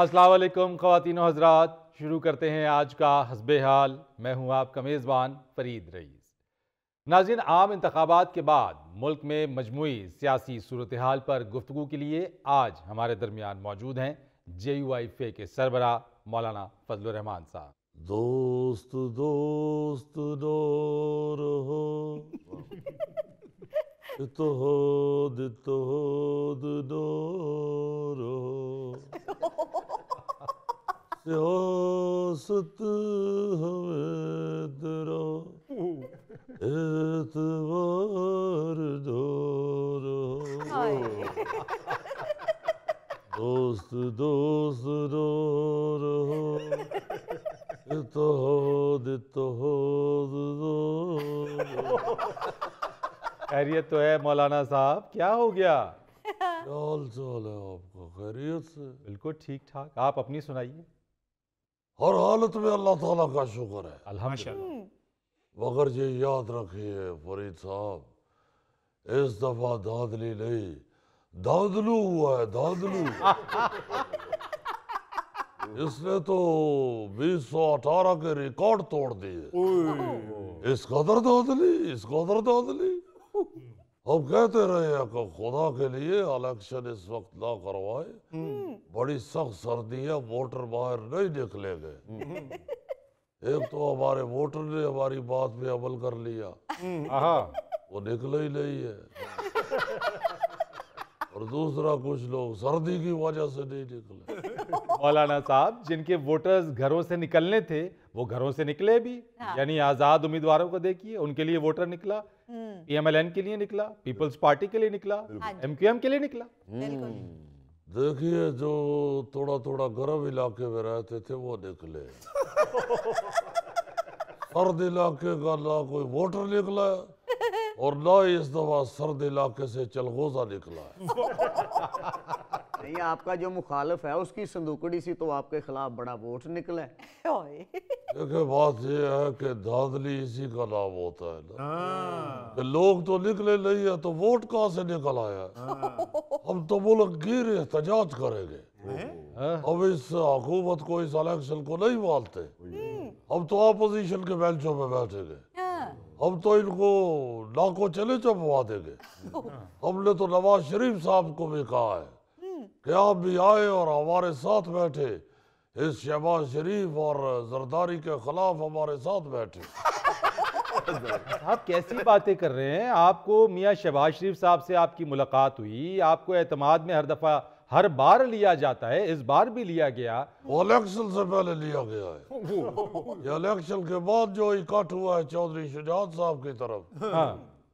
असलम ख़वान हजरात शुरू करते हैं आज का हसब हाल मैं हूँ आपका मेज़बान फरीद रईस नाजिन आम इंतबात के बाद मुल्क में मजमू सियासी सूरत हाल पर गुफ्तु के लिए आज हमारे दरमियान मौजूद हैं जे यू आई फे के सरबरा मौलाना फजलरहमान साहब दोस्त दोस्त दो हो Tohod, tohod, doro. Siyaset havedra. Etibar doro. Dost, dost, doro. Etohod, etohod, doro. खैरियत तो है मौलाना साहब क्या हो गया आपको खैरियत से बिल्कुल ठीक ठाक आप अपनी सुनाइए हर हालत में अल्लाह ताला का शुक्र है अल्हम्दुलिल्लाह मगर ये याद रखिए फरीद साहब इस दफा दादली नहीं दादलू हुआ है दादलू इसने तो बीस सौ अठारह के रिकॉर्ड तोड़ दिए इस कदर दादली इस कदर दादली अब कहते रहे कि खुदा के लिए इलेक्शन इस वक्त ना करवाए बड़ी सख्त सर्दी है वोटर बाहर नहीं निकलेंगे एक तो हमारे वोटर ने हमारी बात पे अमल कर लिया वो निकले ही नहीं है और दूसरा कुछ लोग सर्दी की वजह से नहीं निकले मौलाना साहब जिनके वोटर्स घरों से निकलने थे वो घरों से निकले भी हाँ। यानी आजाद उम्मीदवारों को देखिए उनके लिए वोटर निकला पीएमएलएन हम्म। के लिए निकला पीपल्स पार्टी के लिए निकला एमक्यूएम हाँ के लिए निकला हम्म। देखिए जो थोड़ा थोड़ा गर्व इलाके में रहते थे वो निकले सर्द इलाके का ना कोई वोटर निकला और ना इस दफा सर्द इलाके से चलगोजा निकला है नहीं आपका जो मुखालफ है उसकी संदूकड़ी सी तो आपके खिलाफ बड़ा वोट निकला है देखिए बात यह है कि धांधली इसी का नाम होता है ना हाँ। कि लोग तो निकले नहीं है तो वोट कहाँ से निकल आया हाँ। हम तो मुल्क गिर एहतजाज करेंगे हाँ। अब इस हुकूमत को इस इलेक्शन को नहीं मानते हम्म। हम तो अपोजिशन के बेंचों में बैठेंगे हम तो इनको लाखों चले चपवा देंगे हमने तो नवाज शरीफ साहब को भी कहा है हम्म। कि आप भी आए और हमारे साथ बैठे इस शहबाज शरीफ और जरदारी के खिलाफ हमारे साथ बैठे आप कैसी बातें कर रहे हैं आपको मियाँ शहबाज शरीफ साहब से आपकी मुलाकात हुई आपको एतमाद में हर दफ़ा हर बार लिया जाता है इस बार भी लिया गया इलेक्शन से पहले लिया गया है इलेक्शन के बाद जो इकट्ठ हुआ है चौधरी शुजात साहब की तरफ हाँ।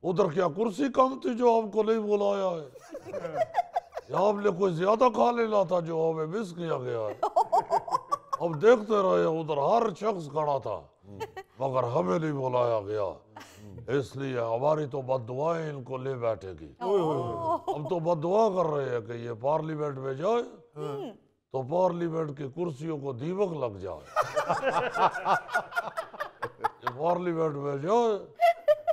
उधर क्या कुर्सी कम थी जो आपको नहीं बुलाया है आपने कोई ज्यादा खा लेना था जो हमें मिस किया गया है अब देखते रहे उधर हर शख्स खड़ा था मगर हमें नहीं बुलाया गया इसलिए हमारी तो बद इनको ले बैठेगी हम तो बद कर रहे हैं कि ये पार्लियामेंट में जाए तो पार्लियामेंट की कुर्सियों को दीमक लग जाए पार्लियामेंट में जाए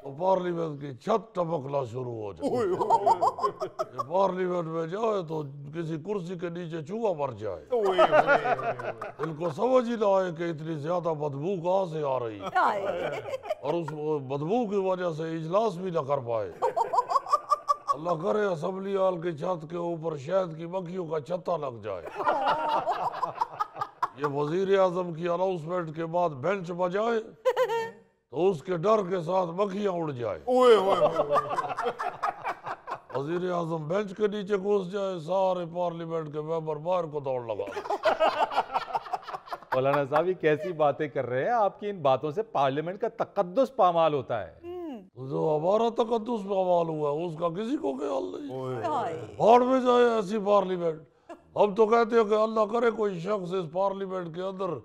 तो पार्लियामेंट की छत टपकना शुरू हो जाए पार्लियामेंट में जाए तो किसी कुर्सी के नीचे चूहा मर जाए इनको समझ ही ना आए कि इतनी ज्यादा बदबू कहाँ से आ रही है और उस बदबू की वजह से इजलास भी ना कर पाए अल्लाह करे असम्बली हॉल की छत के ऊपर शहद की मक्खियों का छत्ता लग जाए ये वजीर आजम की अनाउंसमेंट के बाद बेंच बजाए तो उसके डर के साथ मक्खियां उड़ जाए ओए वजीर आजम बेंच के नीचे घुस जाए सारे पार्लियामेंट के मेंबर बाहर को दौड़ लगा मौलाना साहब ये कैसी बातें कर रहे हैं आपकी इन बातों से पार्लियामेंट का तकदस पामाल होता है हम्म। जो हमारा तकदस पामाल हुआ है उसका किसी को ख्याल नहीं बाढ़ में जाए ऐसी पार्लियामेंट हम तो कहते हैं कि अल्लाह करे कोई शख्स इस पार्लियामेंट के अंदर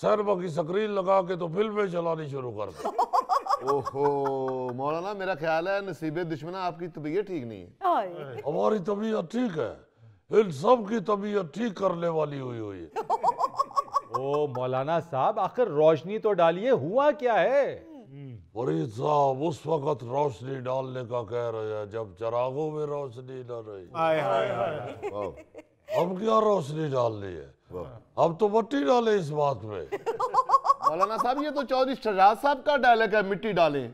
सर की स्क्रीन लगा के तो फिल्में चलानी शुरू कर दी ओहो मौलाना मेरा ख्याल है नसीबे दुश्मना आपकी तबीयत ठीक नहीं है हमारी तबीयत ठीक है इन सब की तबीयत ठीक करने वाली हुई हुई है ओ मौलाना साहब आखिर रोशनी तो डालिए हुआ क्या है फरीद साहब उस वक्त रोशनी डालने का कह रहे हैं जब चरागों में रोशनी न रही हम क्या रोशनी डालनी है हाँ। अब तो मट्टी डाले इस बात में मौलाना साहब ये तो चौधरी शजाज साहब का डायलॉग है मिट्टी डाले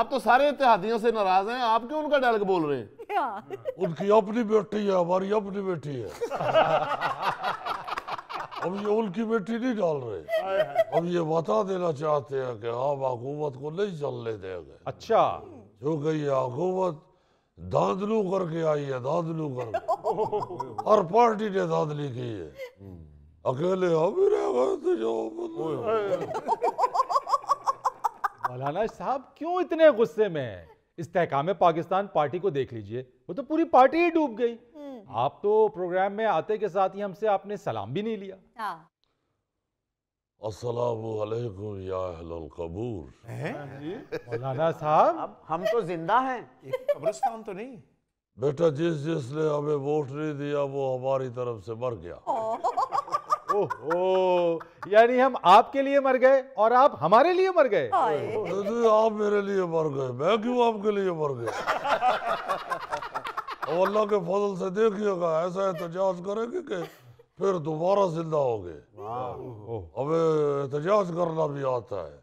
आप तो सारे इतिहादियों से नाराज हैं आप क्यों उनका डायलॉग बोल रहे हैं उनकी अपनी बेटी है हमारी अपनी बेटी है अब ये उनकी बेटी नहीं डाल रहे अब ये बता देना चाहते हैं कि आप हकूमत को नहीं चलने देंगे अच्छा क्योंकि ये हकूमत दादलू करके आई है दादलू कर हर पार्टी ने दादली की है अकेले मौलाना साहब क्यों इतने गुस्से में इस इस्तेकाम पाकिस्तान पार्टी को देख लीजिए वो तो पूरी पार्टी ही डूब गई हम्म। आप तो प्रोग्राम में आते के साथ ही हमसे आपने सलाम भी नहीं लिया हाँ। कबूर हाँ मौलाना साहब हम तो जिंदा हैं कब्रिस्तान तो नहीं बेटा जिस जिसने हमें वोट नहीं दिया वो हमारी तरफ से मर गया ओहो यानी हम आपके लिए मर गए और आप हमारे लिए मर गए आप मेरे लिए मर गए मैं क्यों आपके लिए मर गए अल्लाह के फजल से देखिएगा ऐसा एहतजाज करेंगे फिर दोबारा जिंदा हो गए अब एहतजाज करना भी आता है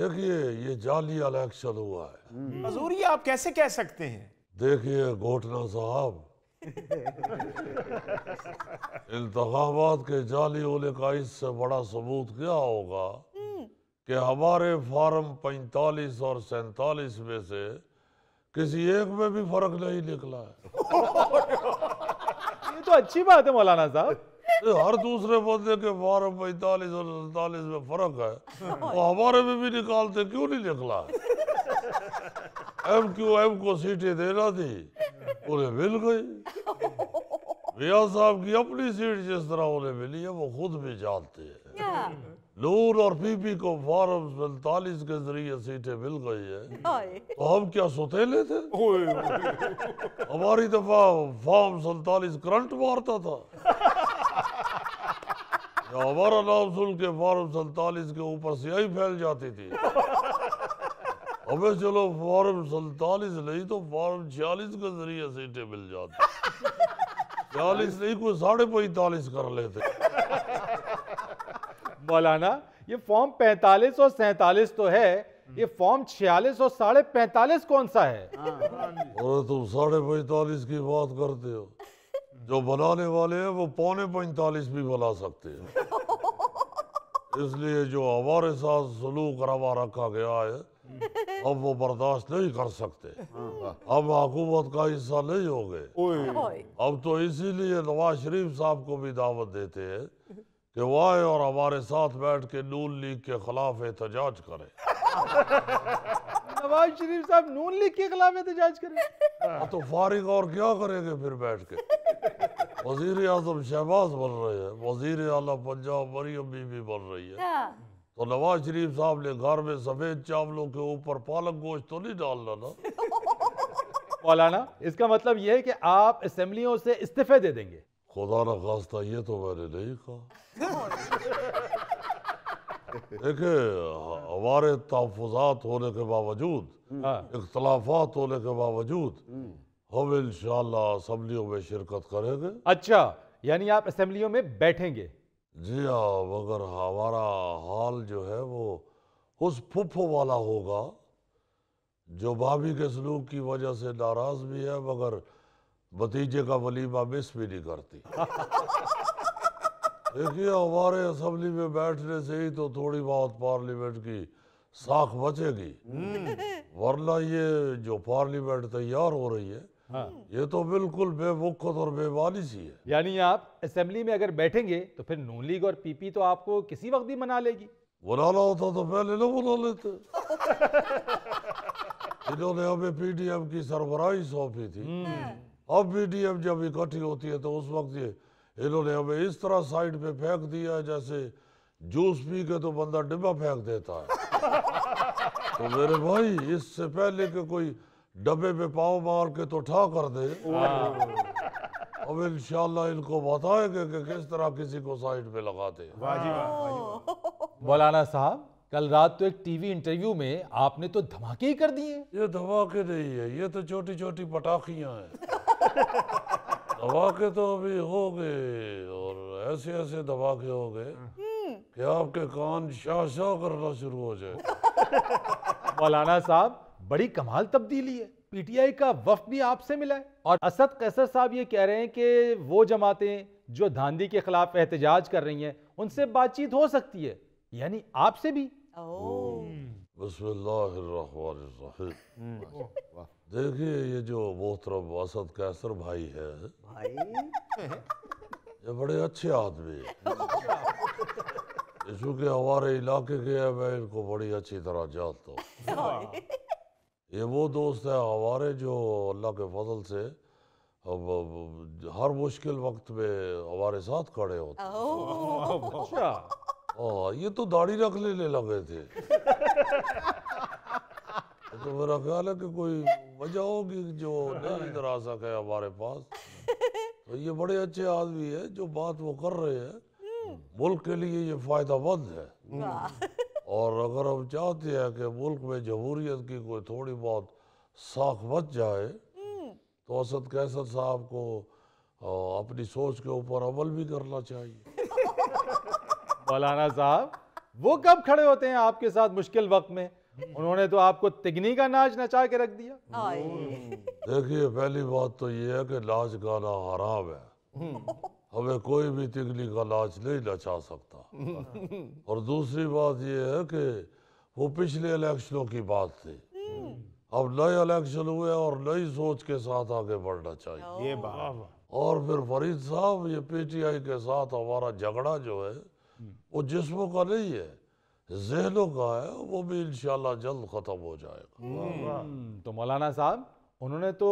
देखिए ये जाली इलेक्शन हुआ है मजूरी आप कैसे कह सकते हैं देखिए घोटना साहब इंतबात के जाली का इससे बड़ा सबूत क्या होगा कि हमारे फार्म 45 और सैतालीस में से किसी एक में भी फर्क नहीं निकला है ये तो अच्छी बात है मौलाना साहब हर दूसरे बंदे के बारह पैतालीस और सैतालीस में फर्क है वो हमारे में भी निकालते क्यों नहीं निकला एम क्यू एम को सीटें देना थी उन्हें मिल गई रिया साहब की अपनी सीट जिस तरह उन्हें मिली है वो खुद भी जानते हैं नूर और पीपी को फॉर्म सैतालीस के जरिए सीटें मिल गई है तो हम क्या सोतेले थे हमारी दफा फॉर्म सैतालीस करंट मारता था हमारा नाम सुन के फार्म सैतालीस के ऊपर स्याही फैल जाती थी हमें चलो फार्म सैतालीस नहीं तो फॉर्म छियालीस के जरिए सीटें मिल जाती छियालीस नहीं कोई साढ़े पैतालीस कर लेते मौलाना ये फॉर्म पैंतालीस और सैतालीस तो है ये फॉर्म छियालीस और साढ़े पैंतालीस कौन सा है अरे तुम साढ़े पैतालीस की बात करते हो जो बनाने वाले हैं वो पौने पैंतालीस भी बना सकते हैं इसलिए जो हमारे साथ सलूक रवा रखा गया है अब वो बर्दाश्त नहीं कर सकते हाँ। अब हुकूमत का हिस्सा नहीं हो गए अब तो इसीलिए नवाज शरीफ साहब को भी दावत देते हैं कि वो आए और हमारे साथ बैठ के नून लीग के खिलाफ एहतजाज करें नवाज शरीफ साहब नून लीग के खिलाफ एहतजाज करें हाँ। हाँ, तो फारिग और क्या करेंगे फिर बैठ के वजीर आजम शहबाज बन रहे हैं वजीर अला पंजाब मरियम बीबी बन रही है हाँ। तो नवाज शरीफ साहब ने घर में सफेद चावलों के ऊपर पालक गोश्त तो नहीं डालना ना मौलाना इसका मतलब यह है कि आप असम्बलियों से इस्तीफे दे देंगे खुदा ना खास्ता ये तो मैंने नहीं कहा देखिए हमारे तहफात होने के बावजूद हाँ। इख्तलाफात होने के बावजूद हम इन असम्बलियों में शिरकत करेंगे अच्छा यानी आप असम्बलियों में बैठेंगे जी हाँ मगर हमारा हाल जो है वो उस फुफो वाला होगा जो भाभी के सलूक की वजह से नाराज भी है मगर भतीजे का वलीमा मिस भी नहीं करती देखिए हमारे असम्बली में बैठने से ही तो थोड़ी बहुत पार्लियामेंट की साख बचेगी हम्म। वरना ये जो पार्लियामेंट तैयार हो रही है हाँ। ये तो बिल्कुल बेवकत और बेमानी सी है यानी आप असेंबली में अगर बैठेंगे तो फिर नून लीग और पीपी तो आपको किसी वक्त भी मना लेगी बुलाना होता तो पहले ना बुला लेते इन्होंने हमें पीडीएम की सरबराही सौंपी थी हम्म। अब पीडीएम जब इकट्ठी होती है तो उस वक्त ये इन्होंने हमें इस तरह साइड पे फेंक दिया जैसे जूस पी के तो बंदा डिब्बा फेंक देता है तो मेरे भाई इससे पहले के कोई डब्बे पे पाव मार के तो ठा कर दे हाँ। अब इंशाल्लाह इनको बताएंगे कि किस तरह किसी को साइड पे लगाते दे मौलाना साहब कल रात तो एक टीवी इंटरव्यू में आपने तो धमाके ही कर दिए ये धमाके नहीं है ये तो छोटी छोटी पटाखियां हैं धमाके तो अभी हो गए और ऐसे ऐसे धमाके हो गए हम्म। कि आपके कान शाह शाह करना शुरू हो जाए मौलाना साहब बड़ी कमाल तब्दीली है पीटीआई का वफ भी आपसे मिला है और असद कैसर साहब ये कह रहे हैं कि वो जमातें जो धांधी के खिलाफ एहतजाज कर रही हैं उनसे बातचीत हो सकती है यानी आपसे भी देखिए ये जो मोहतरम असद कैसर भाई है भाई ये बड़े अच्छे आदमी है चूंकि हमारे इलाके के हैं मैं इनको बड़ी अच्छी तरह जानता हूँ ये वो दोस्त है हमारे जो अल्लाह के फजल से अब, हर मुश्किल वक्त में हमारे साथ खड़े होते हैं अच्छा हाँ, ये तो दाढ़ी रख लेने लगे थे तो मेरा ख्याल है कि कोई वजह होगी जो नहीं हाँ। इधर आ सके हमारे पास तो ये बड़े अच्छे आदमी है जो बात वो कर रहे हैं हम्म। मुल्क के लिए ये फायदा मंद है हम्म। और अगर हम चाहते हैं कि मुल्क में जमहूरियत की कोई थोड़ी बहुत साख बच जाए हम्म। तो असद कैसर साहब को अपनी सोच के ऊपर अमल भी करना चाहिए मौलाना साहब वो कब खड़े होते हैं आपके साथ मुश्किल वक्त में उन्होंने तो आपको तिगनी का नाच नचा के रख दिया देखिए पहली बात तो ये है कि लाज गाना आराम है हमें कोई भी तिगनी का लाच नहीं नचा सकता और दूसरी बात ये है कि वो पिछले इलेक्शनों की बात थी हम्म। अब नए इलेक्शन हुए और नई सोच के साथ आगे बढ़ना चाहिए ये बात और फिर फरीद साहब ये पीटीआई के साथ हमारा झगड़ा जो है हम्म। वो जिस्मों का नहीं है जहनों का है वो भी इन जल्द ख़त्म हो जाएगा हम्म। हम्म। तो मौलाना साहब उन्होंने तो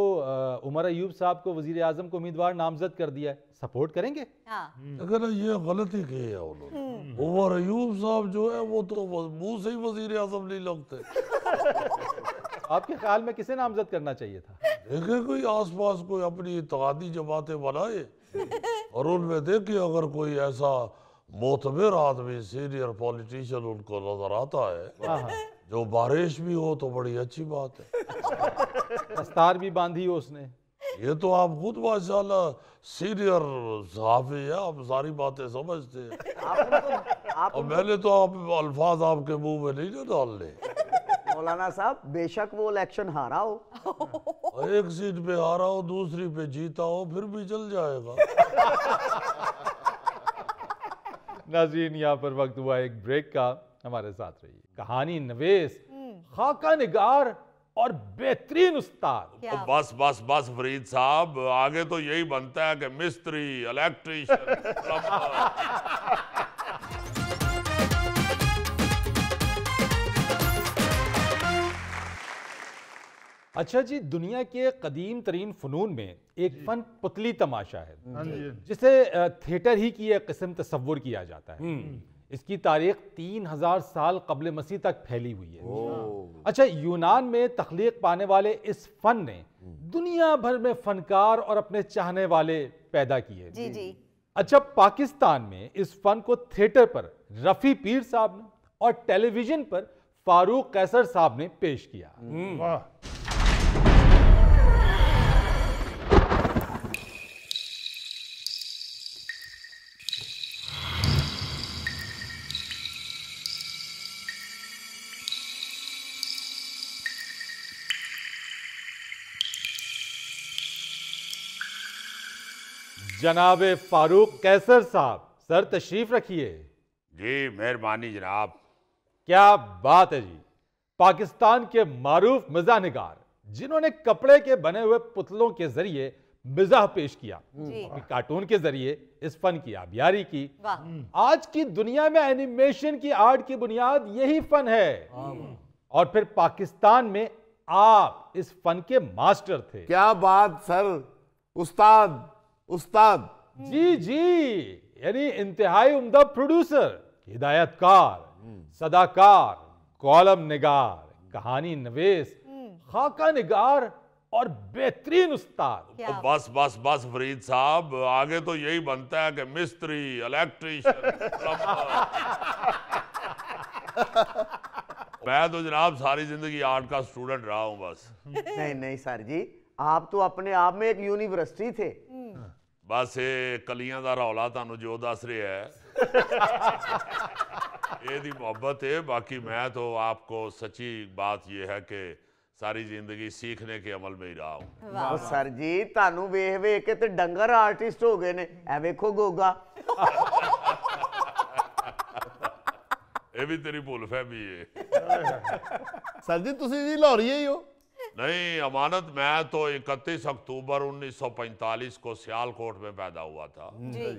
उमर अयूब साहब को वजीर आजम को उम्मीदवार नामजद कर दिया है सपोर्ट करेंगे हाँ। हम्म। अगर ये गलती की है उन्होंने उमर अयूब साहब जो है वो तो मुंह से ही वजीर आजम नहीं लगते आपके ख्याल में किसे नामजद करना चाहिए था देखे कोई आस पास कोई अपनी इतवादी जमाते बनाए और उनमें देखिए अगर कोई ऐसा मोतबर आदमी सीनियर पॉलिटिशियन उनको नजर आता है हाँ, हाँ। जो बारिश भी हो तो बड़ी अच्छी बात है दस्तार भी बांधी हो उसने ये तो आप खुद माशाल्लाह सीनियर साफी है आप सारी बातें समझते हैं तो, आप और मैंने तो आप अल्फाज आपके मुंह में नहीं डालने मौलाना साहब बेशक वो इलेक्शन हारा हो एक सीट पे हारा हो दूसरी पे जीता हो फिर भी चल जाएगा नाजीन यहाँ पर वक्त हुआ एक ब्रेक का हमारे साथ रहिए कहानी नवेश हम्म। खाका निगार और बेहतरीन उस्ताद बस बस बस फरीद साहब आगे तो यही बनता है कि मिस्त्री इलेक्ट्रीशियन अच्छा जी दुनिया के कदीम तरीन फ़नून में एक फ़न पुतली तमाशा है हाँ जिसे थिएटर ही की एक किस्म तस्वुर किया जाता है हम्म। इसकी तारीख तीन हज़ार साल कबल मसीह तक फैली हुई है अच्छा यूनान में तख्लीक पाने वाले इस फ़न ने हम्म। दुनिया भर में फ़नकार और अपने चाहने वाले पैदा किए जी जी अच्छा पाकिस्तान में इस फ़न को थिएटर पर रफ़ी पीर साहब ने और टेलीविज़न पर फारूक कैसर साहब ने पेश किया हम्म। जनाब फारूक कैसर साहब सर तशरीफ रखिए जी मेहरबानी जनाब क्या बात है जी पाकिस्तान के मारूफ मजा निगार जिन्होंने कपड़े के बने हुए पुतलों के जरिए मिजाह पेश किया कार्टून के जरिए इस फन की आबियारी की हम्म। आज की दुनिया में एनिमेशन की आर्ट की बुनियाद यही फन है हम्म। और फिर पाकिस्तान में आप इस फन के मास्टर थे क्या बात सर उस्ताद उस्ताद जी जी यानी इंतहाई उमदा प्रोड्यूसर हिदायतकार हम्म। सदाकार कॉलम निगार कहानी नवेश हम्म। खाका निगार और बेहतरीन उस्ताद तो बस बस बस फरीद साहब आगे तो यही बनता है कि मिस्त्री इलेक्ट्रीशियन मैं तो जनाब सारी जिंदगी आर्ट का स्टूडेंट रहा हूँ बस नहीं नहीं सर जी आप तो अपने आप में एक यूनिवर्सिटी थे ਬਸ ਇਹ ਕਲੀਆਂ ਦਾ ਰੌਲਾ ਤੁਹਾਨੂੰ ਜੋ ਦੱਸ ਰਿਹਾ ਹੈ ਇਹਦੀ ਮੁਹੱਬਤ ਹੈ ਬਾਕੀ ਮੈਂ ਤਾਂ ਆਪਕੋ ਸੱਚੀ ਬਾਤ ਇਹ ਹੈ ਕਿ ਸਾਰੀ ਜ਼ਿੰਦਗੀ ਸਿੱਖਣੇ ਕੇ ਅਮਲ ਮੇਂ ਹੀ ਰਹਾ ਹੂੰ ਵਾਹ ਸਰ ਜੀ ਤੁਹਾਨੂੰ ਵੇਖ ਵੇਖ ਕੇ ਤੇ ਡੰਗਰ ਆਰਟਿਸਟ ਹੋ ਗਏ ਨੇ ਐ ਵੇਖੋ ਗੋਗਾ ਇਹ ਵੀ ਤੇਰੀ ਭੁੱਲ ਫੈਮੀ ਏ ਸਰ ਜੀ ਤੁਸੀਂ ਵੀ ਲਾਹੌਰੀਏ ਹੀ ਹੋ नहीं अमानत मैं तो 31 अक्टूबर 1945 को सियालकोट में पैदा हुआ था हम्म,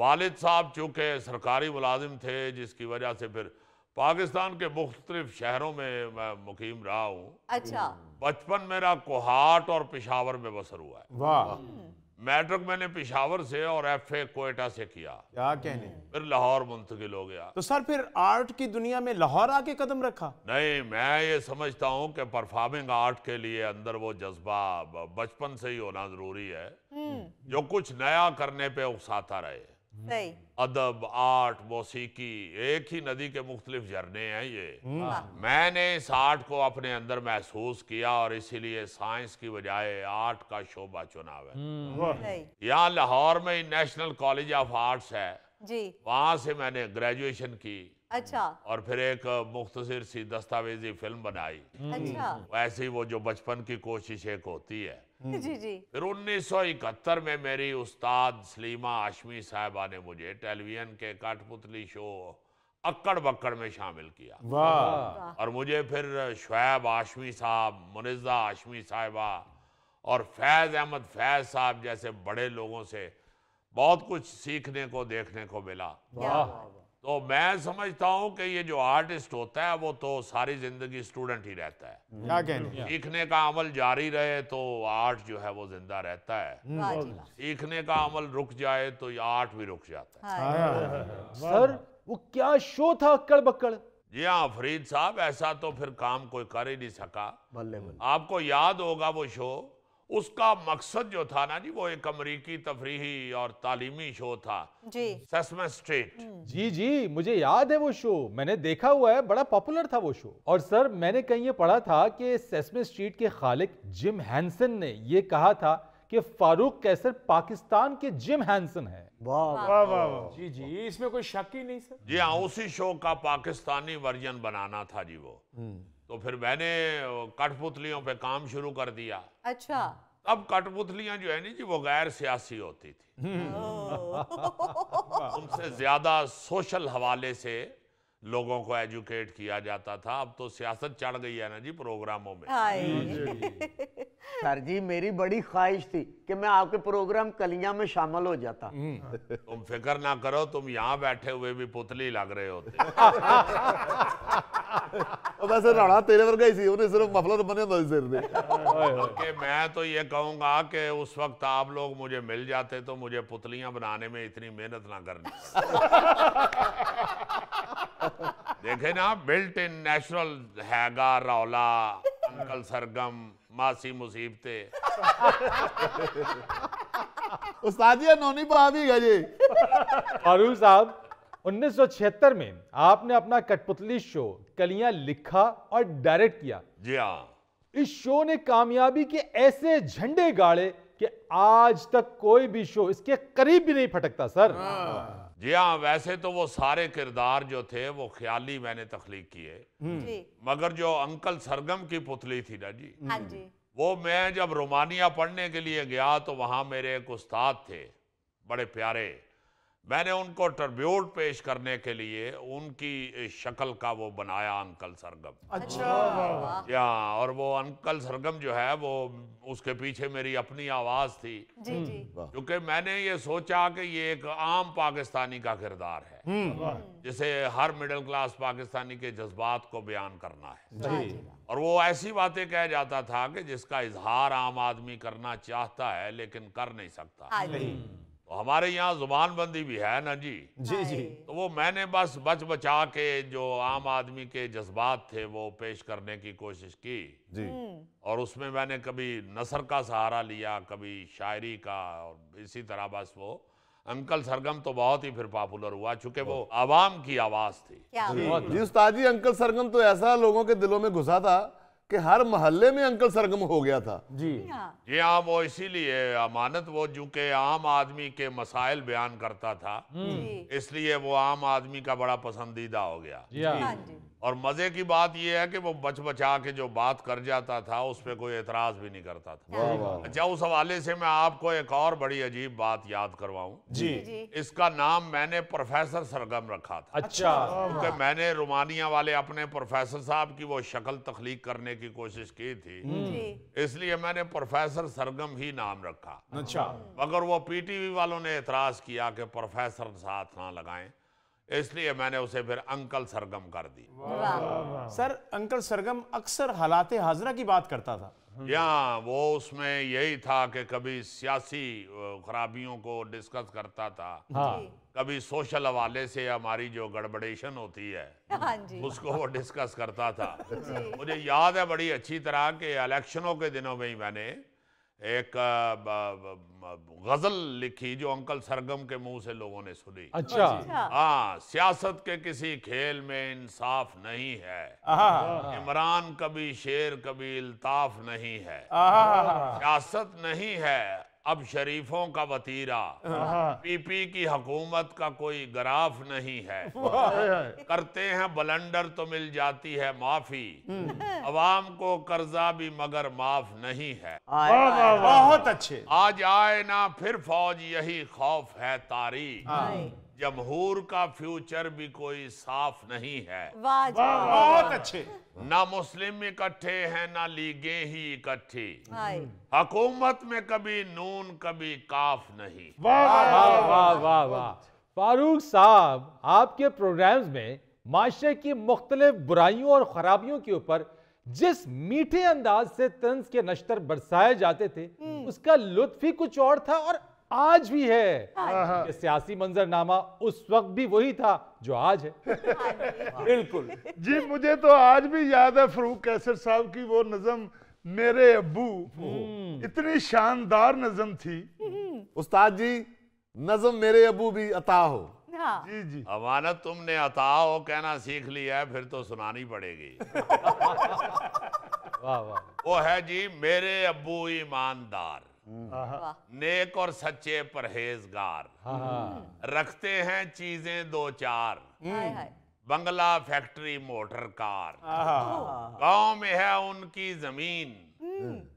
वालिद साहब चूंकि सरकारी मुलाजिम थे जिसकी वजह से फिर पाकिस्तान के मुख्तलिफ शहरों में मैं मुकीम रहा हूँ अच्छा हम्म। बचपन मेरा कोहाट और पिशावर में बसर हुआ है वाह हम्म। मैट्रिक मैंने पिशावर से और एफ ए कोयटा से किया क्या कहने फिर लाहौर मुंतकिल हो गया तो सर फिर आर्ट की दुनिया में लाहौर आके कदम रखा नहीं मैं ये समझता हूँ कि परफॉर्मिंग आर्ट के लिए अंदर वो जज्बा बचपन से ही होना जरूरी है हम्म। जो कुछ नया करने पे उकसाता रहे सही अदब आर्ट मौसीकी एक ही नदी के मुख्तलिफ झरने हैं ये हम्म। मैंने इस आर्ट को अपने अंदर महसूस किया और इसीलिए साइंस की बजाय आर्ट का शोभा चुनाव है हम्म। यहाँ लाहौर में नेशनल कॉलेज ऑफ आर्ट्स है जी वहाँ से मैंने ग्रेजुएशन की अच्छा और फिर एक मुख्तर सी दस्तावेजी फिल्म बनाई अच्छा वैसे ही वो जो बचपन की कोशिश एक होती है हम्म। जी जी फिर इकहत्तर में मेरी उस्ताद सलीमा आशमी साहबा ने मुझे टेलीविजन के काठपुतली शो अक्कड़ बक्कड़ में शामिल किया वाह और मुझे फिर शुएब आशमी साहब मुनिजा आशमी साहबा और फैज़ अहमद फैज़ साहब जैसे बड़े लोगों से बहुत कुछ सीखने को देखने को मिला वाह तो मैं समझता हूं कि ये जो आर्टिस्ट होता है वो तो सारी जिंदगी स्टूडेंट ही रहता है हम्म, सीखने का अमल जारी रहे तो आर्ट जो है वो जिंदा रहता है हम्म। सीखने का अमल रुक जाए तो आर्ट भी रुक जाता है हाँ, हाँ। हाँ, सर वो क्या शो था अक्कड़ बक्कड़ जी हाँ फरीद साहब ऐसा तो फिर काम कोई कर ही नहीं सका आपको याद होगा वो शो उसका मकसद जो था ना जी वो एक अमरीकी तफरीही और तालीमी शो था जी सेसमे हम्म। स्ट्रीट जी जी मुझे याद है वो शो मैंने देखा हुआ है बड़ा पॉपुलर था वो शो और सर मैंने कहीं ये पढ़ा था कि सेसमे स्ट्रीट के खालिक जिम हैंसन ने ये कहा था कि फारूक कैसर पाकिस्तान के जिम हैंसन है जी जी इसमें कोई शक ही नहीं सर जी हाँ उसी शो का पाकिस्तानी वर्जन बनाना था जी वो हम्म। तो फिर मैंने कठपुतलियों पे काम शुरू कर दिया अच्छा अब कठपुतलियां जो है नी जी वो गैर सियासी होती थी उनसे ज्यादा सोशल हवाले से लोगों को एजुकेट किया जाता था अब तो सियासत चढ़ गई है ना जी प्रोग्रामों में सर जी मेरी बड़ी ख्वाहिश थी कि मैं आपके प्रोग्राम कलिया में शामिल हो जाता हम्म। तुम फिक्र ना करो तुम यहाँ बैठे हुए भी पुतली लग रहे हो वैसे राणा तेरे वर्ग ही सी सिर्फ मफलर बने होता सिर मैं तो ये कहूंगा कि उस वक्त आप लोग मुझे मिल जाते तो मुझे पुतलियां बनाने में इतनी मेहनत ना करनी देखे ना बिल्ट इन नेचुरल हैगा रौला अंकल सरगम मासी मुसीबतें उस्ताद नौनी बाब फारूक साहब 1976 में आपने अपना कठपुतली शो कलियां लिखा और डायरेक्ट किया जी हाँ इस शो ने कामयाबी के ऐसे झंडे गाड़े कि आज तक कोई भी शो इसके करीब भी नहीं फटकता सर हाँ। जी हाँ वैसे तो वो सारे किरदार जो थे वो ख्याली मैंने तख्लीक किए हम्म। मगर जो अंकल सरगम की पुतली थी ना जी हाँ जी वो मैं जब रोमानिया पढ़ने के लिए गया तो वहाँ मेरे एक उस्ताद थे बड़े प्यारे मैंने उनको ट्रिब्यूट पेश करने के लिए उनकी शक्ल का वो बनाया अंकल सरगम अच्छा या और वो अंकल सरगम जो है वो उसके पीछे मेरी अपनी आवाज थी हम्म, क्योंकि मैंने ये सोचा कि ये एक आम पाकिस्तानी का किरदार है हम्म। हम्म। जिसे हर मिडिल क्लास पाकिस्तानी के जज्बात को बयान करना है और वो ऐसी बातें कह जाता था कि जिसका इजहार आम आदमी करना चाहता है लेकिन कर नहीं सकता हाँ हमारे यहाँ जुबान बंदी भी है ना जी जी जी तो वो मैंने बस बच बचा के जो आम आदमी के जज्बात थे वो पेश करने की कोशिश की जी हम्म। और उसमें मैंने कभी नसर का सहारा लिया कभी शायरी का और इसी तरह बस वो अंकल सरगम तो बहुत ही फिर पॉपुलर हुआ चूंकि वो आवाम की आवाज थी जी उस्ताद जी अंकल सरगम तो ऐसा लोगों के दिलों में घुसा था कि हर मोहल्ले में अंकल सरगम हो गया था जी जी हाँ वो इसीलिए अमानत वो जो के आम आदमी के मसाइल बयान करता था इसलिए वो आम आदमी का बड़ा पसंदीदा हो गया जी, हाँ। हाँ जी। और मजे की बात यह है कि वो बच बचा के जो बात कर जाता था उस पर कोई एतराज भी नहीं करता था अच्छा उस हवाले से मैं आपको एक और बड़ी अजीब बात याद करवाऊ जी इसका नाम मैंने प्रोफेसर सरगम रखा था अच्छा क्योंकि मैंने रोमानिया वाले अपने प्रोफेसर साहब की वो शक्ल तख्लीक करने की कोशिश की थी हम्म। इसलिए मैंने प्रोफेसर सरगम ही नाम रखा अच्छा मगर वो पीटीवी वालों ने एतराज किया कि प्रोफेसर साथ ना लगाए इसलिए मैंने उसे फिर अंकल सरगम कर दी सर अंकल सरगम अक्सर हालात हाजरा की बात करता था या वो उसमें यही था कि कभी सियासी खराबियों को डिस्कस करता था हाँ। कभी सोशल हवाले से हमारी जो गड़बड़ेशन होती है हाँ जी। उसको वो डिस्कस करता था मुझे याद है बड़ी अच्छी तरह कि इलेक्शनों के दिनों में ही मैंने एक गजल लिखी जो अंकल सरगम के मुंह से लोगों ने सुनी अच्छा, अच्छा। हाँ सियासत के किसी खेल में इंसाफ नहीं है इमरान कभी शेर कभी इल्ताफ नहीं है सियासत नहीं है अब शरीफों का वतीरा पीपी हाँ। की हकूमत का कोई ग्राफ नहीं है करते हैं बलंडर तो मिल जाती है माफी हम्म। अवाम को कर्जा भी मगर माफ नहीं है बहुत अच्छे आज आए ना फिर फौज यही खौफ है तारी हाँ। जमहूर का फ्यूचर भी कोई साफ नहीं है बहुत अच्छे ना मुस्लिम इकट्ठे हैं ना लीगे ही इकट्ठी हकूमत में कभी नून कभी काफ नहीं वाह फारूक साहब आपके प्रोग्राम्स में माशरे की मुख्तलिफ बुराइयों और खराबियों के ऊपर जिस मीठे अंदाज से तंज के नश्तर बरसाए जाते थे हम्म। उसका लुत्फ ही कुछ और था और आज भी है हाँ, हाँ। कि सियासी मंजरनामा उस वक्त भी वही था जो आज है हाँ बिल्कुल जी मुझे तो आज भी याद है फरूक कैसर साहब की वो नजम मेरे अबू हम्म। इतनी शानदार नजम थी हम्म। उस्ताद जी नजम मेरे अबू भी अता हो हाँ। जी जी अमानत तुमने अता हो कहना सीख लिया है फिर तो सुनानी पड़ेगी वाह वाह वो है जी मेरे अबू ईमानदार हम्म। नेक और सच्चे परहेजगार हाँ, हाँ। हम्म। रखते हैं चीजें दो चार हम्म। बंगला फैक्ट्री मोटर कार गांव में है उनकी जमीन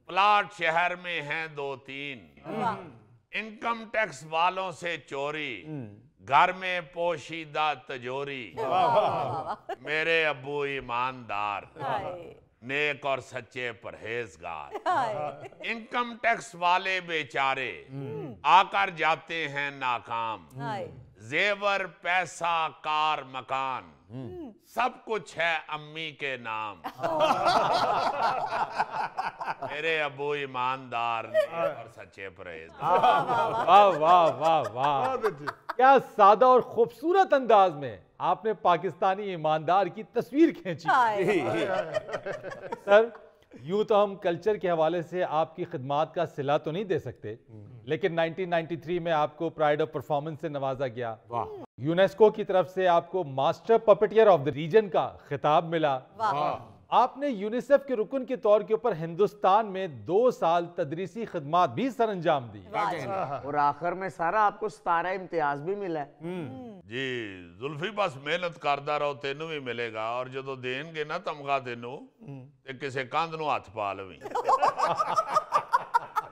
प्लाट शहर में है दो तीन इनकम टैक्स वालों से चोरी घर में पोशीदा तजोरी मेरे अबू ईमानदार नेक और सच्चे परहेजगार इनकम टैक्स वाले बेचारे हम्म। आकर जाते हैं नाकाम जेवर पैसा कार मकान हम्म। सब कुछ है अम्मी के नाम मेरे अबू ईमानदार और सच्चे परहेजगार वाह वाह वाह वाह क्या सादा और खूबसूरत अंदाज में आपने पाकिस्तानी ईमानदार की तस्वीर खींची सर यूं तो हम कल्चर के हवाले से आपकी खिदमात का सिला तो नहीं दे सकते लेकिन 1993 में आपको प्राइड ऑफ परफॉर्मेंस से नवाजा गया यूनेस्को की तरफ से आपको master puppeteer of the region का खिताब मिला आपने यूनिसेफ के रुकन के तौर के ऊपर हिंदुस्तान में दो साल तदरीसी खदमात भी सर अंजाम दी और आखिर में सारा आपको सतारा इम्तियाज भी मिला है। हम्म। हम्म। जी जुल्फी बस मेहनत करता रहो तेन भी मिलेगा और जो देंगे ना तमगा तेन हम्म। ते किसी कंध न हथ पा लवी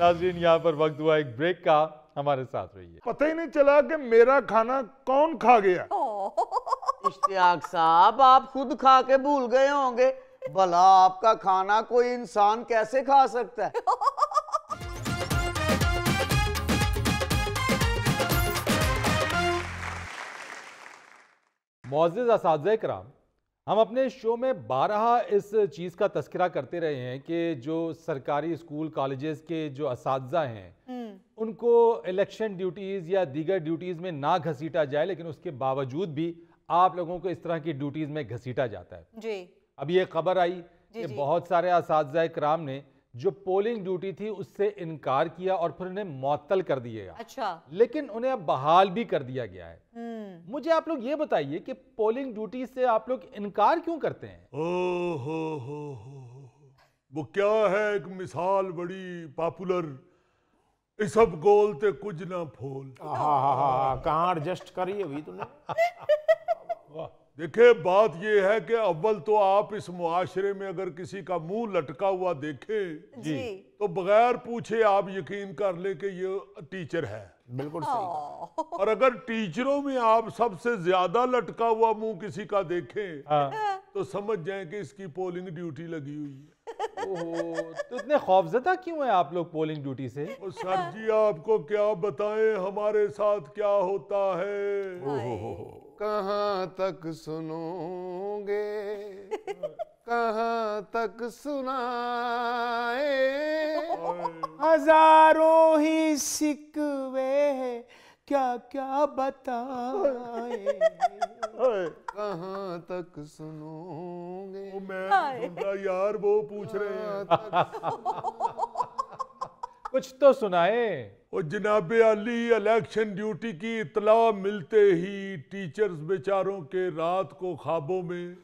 नाजरीन यहाँ पर वक्त हुआ एक ब्रेक का हमारे साथ रहिए पता ही नहीं चला कि मेरा खाना कौन खा गया इश्तियाक साहब आप खुद खा के भूल गए होंगे भला आपका खाना कोई इंसान कैसे खा सकता है मोजिज इस हम अपने शो में बारह इस चीज़ का तस्करा करते रहे हैं कि जो सरकारी स्कूल कॉलेजेस के जो इस हैं हम्म। उनको इलेक्शन ड्यूटीज़ या दीगर ड्यूटीज़ में ना घसीटा जाए लेकिन उसके बावजूद भी आप लोगों को इस तरह की ड्यूटीज में घसीटा जाता है जी अब ये खबर आई कि बहुत सारे इस कराम ने जो पोलिंग ड्यूटी थी उससे इनकार किया और फिर उन्हें मअतल कर दिया गया अच्छा लेकिन उन्हें अब बहाल भी कर दिया गया है हम्म। मुझे आप लोग ये बताइए कि पोलिंग ड्यूटी से आप लोग इनकार क्यों करते हैं ओ हो हो हो वो क्या है एक मिसाल बड़ी पॉपुलर सब गोल ते कुछ ना फोल हाँ हाँ हाँ एडजस्ट करिए तुमने देखिए बात यह है कि अव्वल तो आप इस मुआशरे में अगर किसी का मुंह लटका हुआ देखें जी तो बगैर पूछे आप यकीन कर ले कि ये टीचर है बिल्कुल सही और अगर टीचरों में आप सबसे ज्यादा लटका हुआ मुंह किसी का देखें हाँ। तो समझ जाए कि इसकी पोलिंग ड्यूटी लगी हुई है तो इतने खौफजदा क्यों है आप लोग पोलिंग ड्यूटी से और सर जी आपको क्या बताएं हमारे साथ क्या होता है कहाँ तक सुनोगे कहाँ तक सुनाए हजारों ही सिकवे क्या क्या बताए कहाँ तक सुनोगे ओ मैं यार वो पूछ रहे हैं कुछ तो सुनाए और जनाब अली इलेक्शन ड्यूटी की इतला मिलते ही टीचर्स बेचारों के रात को ख्वाबों में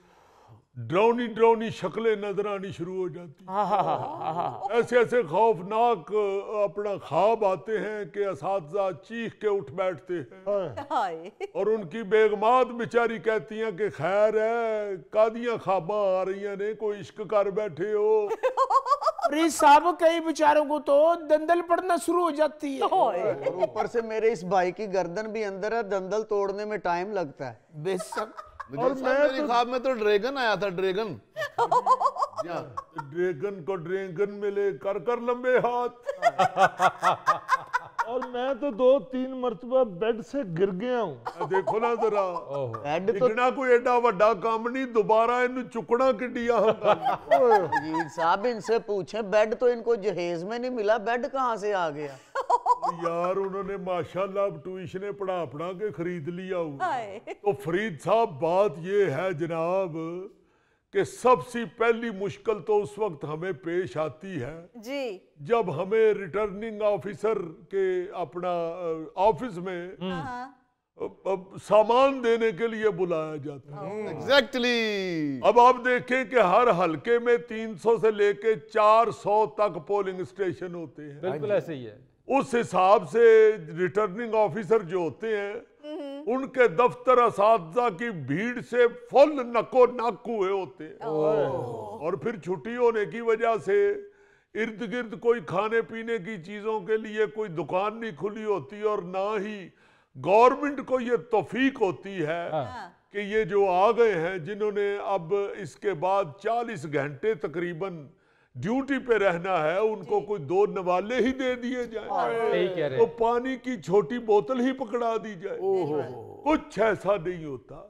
ड्राउनी ड्राउनी शक्लें नजर आनी शुरू हो जाती हैं ऐसे ऐसे खौफनाक अपना ख्वाब आते हैं कि इस चीख के उठ बैठते हैं और उनकी बेगमात बेचारी कहती हैं कि खैर है कादियां ख्वाबा आ रही ने कोई इश्क कर बैठे हो अरे साहब कई बेचारों को तो दंदल पड़ना शुरू हो जाती है और ऊपर से मेरे इस भाई की गर्दन भी अंदर है दंदल तोड़ने में टाइम लगता है बेशक और मैं तो... ख्वाब में तो ड्रैगन आया था ड्रैगन ड्रैगन को ड्रैगन मिले कर कर लंबे हाथ और मैं तो दो तीन मरतबा बेड से गिर गया हूँ देखो ना जरा डिगना तो... कोई एडा वड्डा काम नहीं दोबारा इन चुकना किडिया साहब इनसे पूछे बेड तो इनको जहेज में नहीं मिला बेड कहाँ से आ गया यार उन्होंने माशाल्लाह ट्यूशन पढ़ा पढ़ा के खरीद लिया तो फरीद साहब बात ये है जनाब कि सबसे पहली मुश्किल तो उस वक्त हमें पेश आती है जी जब हमें रिटर्निंग ऑफिसर के अपना ऑफिस में हम्म। हाँ, हाँ। सामान देने के लिए बुलाया जाता है एग्जैक्टली हम्म, हाँ। exactly. अब आप देखें कि हर हलके में 300 से लेके 400 तक पोलिंग स्टेशन होते हैं बिल्कुल ऐसे ही है उस हिसाब से रिटर्निंग ऑफिसर जो होते हैं उनके दफ्तर इस की भीड़ से फुल नको नाक हुए होते और फिर छुट्टी होने की वजह से इर्द गिर्द कोई खाने पीने की चीज़ों के लिए कोई दुकान नहीं खुली होती और ना ही गवर्नमेंट को ये तोफीक होती है हाँ। कि ये जो आ गए हैं जिन्होंने अब इसके बाद 40 घंटे तकरीबन ड्यूटी पे रहना है उनको कोई दो नवाले ही दे दिए जाए तो हाँ, पानी की छोटी बोतल ही पकड़ा दी जाए कुछ ऐसा नहीं होता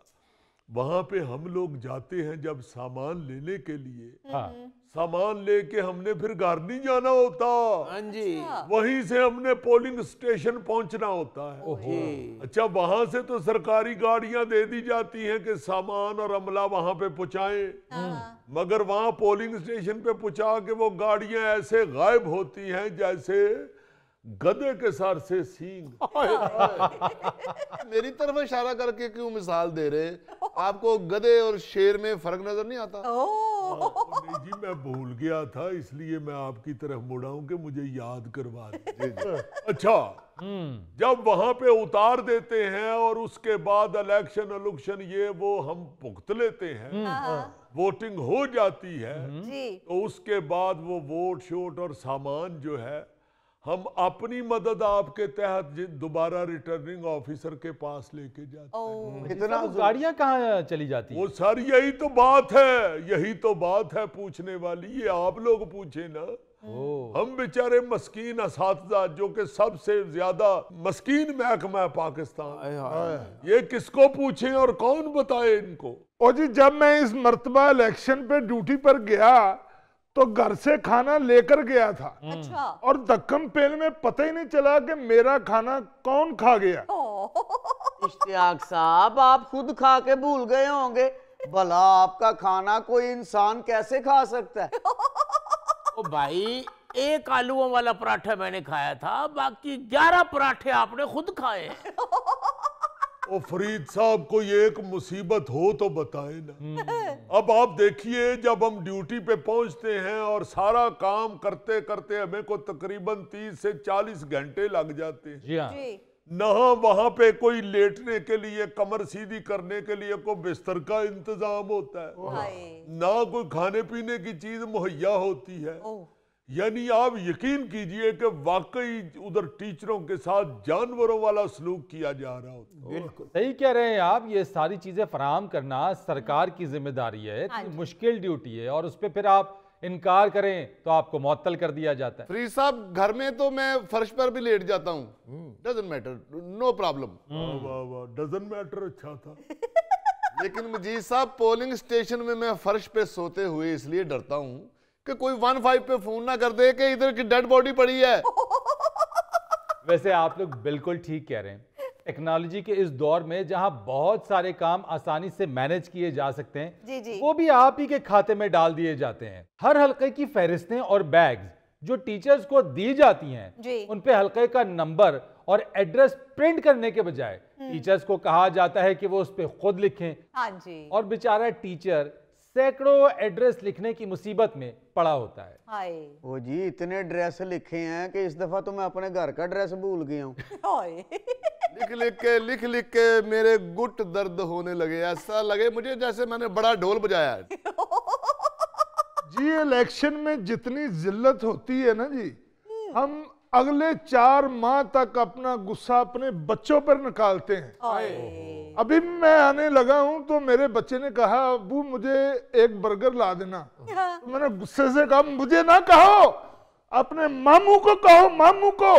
वहां पे हम लोग जाते हैं जब सामान लेने के लिए हाँ। सामान लेके हमने फिर नहीं जाना होता हाँ जी अच्छा। वहीं से हमने पोलिंग स्टेशन पहुंचना होता है अच्छा वहां से तो सरकारी गाड़ियां दे दी जाती हैं कि सामान और अमला वहां पे पहुंचाए हाँ। मगर वहां पोलिंग स्टेशन पे पहुंचा के वो गाड़ियां ऐसे गायब होती हैं जैसे गधे के सर से सींग हाँ। मेरी तरफ इशारा करके क्यों मिसाल दे रहे आपको गधे और शेर में फर्क नजर नहीं आता हाँ, नहीं जी मैं भूल गया था इसलिए मैं आपकी तरफ मुड़ा कि मुझे याद करवा दीजिए अच्छा हम्म। जब वहां पे उतार देते हैं और उसके बाद इलेक्शन इलेक्शन ये वो हम पुख्त लेते हैं वोटिंग हम्म। हाँ, हो जाती है हम्म। तो उसके बाद वो वोट शोट और सामान जो है हम अपनी मदद आपके तहत दोबारा रिटर्निंग ऑफिसर के पास लेके जाते हैं इतना गाड़ियां कहाँ चली जाती वो सर यही तो बात है यही तो बात है पूछने वाली ये आप लोग पूछे ना हम बेचारे मस्किन इस जो कि सबसे ज्यादा मस्कीन महकमा है पाकिस्तान हाँ। ये किसको पूछे और कौन बताए इनको और जी जब मैं इस मरतबा इलेक्शन पे ड्यूटी पर गया तो घर से खाना लेकर गया था अच्छा और दक्कम पेल में पता ही नहीं चला कि मेरा खाना कौन खा गया इश्तियाक साहब आप खुद खा के भूल गए होंगे भला आपका खाना कोई इंसान कैसे खा सकता है ओ भाई एक आलूओं वाला पराठा मैंने खाया था बाकी ग्यारह पराठे आपने खुद खाए ओ फरीद साहब कोई एक मुसीबत हो तो बताए ना हम्म। अब आप देखिए जब हम ड्यूटी पे पहुंचते हैं और सारा काम करते करते हमें को तकरीबन तीस से चालीस घंटे लग जाते हैं हाँ। जी ना वहां पे कोई लेटने के लिए कमर सीधी करने के लिए कोई बिस्तर का इंतजाम होता है ना कोई खाने पीने की चीज मुहैया होती है यानी आप यकीन कीजिए कि वाकई उधर टीचरों के साथ जानवरों वाला सलूक किया जा रहा होता बिल्कुल सही कह रहे हैं आप ये सारी चीज़ें फराम करना सरकार की जिम्मेदारी है हाँ मुश्किल ड्यूटी है और उस पर फिर आप इनकार करें तो आपको मअतल कर दिया जाता है फ्री साहब घर में तो मैं फर्श पर भी लेट जाता हूँ doesn't matter no problem doesn't matter अच्छा था लेकिन मजीद साहब पोलिंग स्टेशन में मैं फर्श पे सोते हुए इसलिए डरता हूँ कि कोई वन फाइव पे फोन ना कर दे कि इधर की डेड बॉडी पड़ी है वैसे आप लोग बिल्कुल ठीक कह रहे हैं टेक्नोलॉजी के इस दौर में जहां बहुत सारे काम आसानी से मैनेज किए जा सकते हैं जी जी। वो भी आप ही के खाते में डाल दिए जाते हैं हर हलके की फहरिस्तें और बैग्स जो टीचर्स को दी जाती हैं उन पे हलके का नंबर और एड्रेस प्रिंट करने के बजाय हम्म। टीचर्स को कहा जाता है कि वो उस पर खुद लिखें हाँ जी। और बेचारा टीचर सैकड़ों एड्रेस लिखने की मुसीबत में पड़ा होता है ओ जी इतने एड्रेस लिखे हैं कि इस दफा तो मैं अपने घर का एड्रेस भूल गया हूँ लिख लिख के लिख लिख के मेरे गुट दर्द होने लगे ऐसा लगे मुझे जैसे मैंने बड़ा ढोल बजाया जी इलेक्शन में जितनी जिल्लत होती है ना जी हम्म। हम अगले चार माह तक अपना गुस्सा अपने बच्चों पर निकालते हैं अभी मैं आने लगा हूं तो मेरे बच्चे ने कहा अबू मुझे एक बर्गर ला देना हाँ। तो मैंने गुस्से से कहा मुझे ना कहो अपने मामू को कहो मामू को